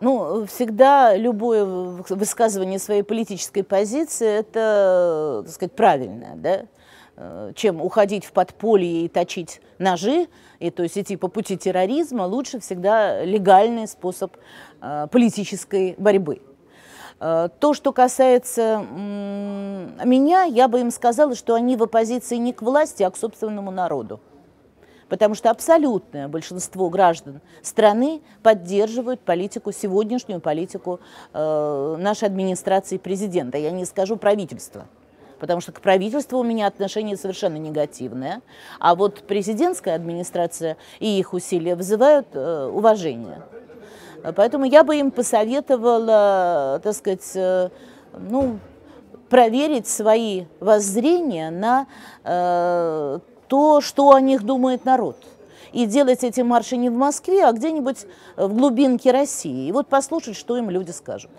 Ну, всегда любое высказывание своей политической позиции – это, так сказать, правильное, да? Э, чем уходить в подполье и точить ножи, и то есть идти по пути терроризма, лучше всегда легальный способ э, политической борьбы. Э, то, что касается меня, я бы им сказала, что они в оппозиции не к власти, а к собственному народу потому что абсолютное большинство граждан страны поддерживают политику, сегодняшнюю политику э, нашей администрации президента, я не скажу правительства потому что к правительству у меня отношение совершенно негативное, а вот президентская администрация и их усилия вызывают э, уважение. Поэтому я бы им посоветовала, так сказать, э, ну, проверить свои воззрения на э, то, что о них думает народ. И делать эти марши не в Москве, а где-нибудь в глубинке России. И вот послушать, что им люди скажут.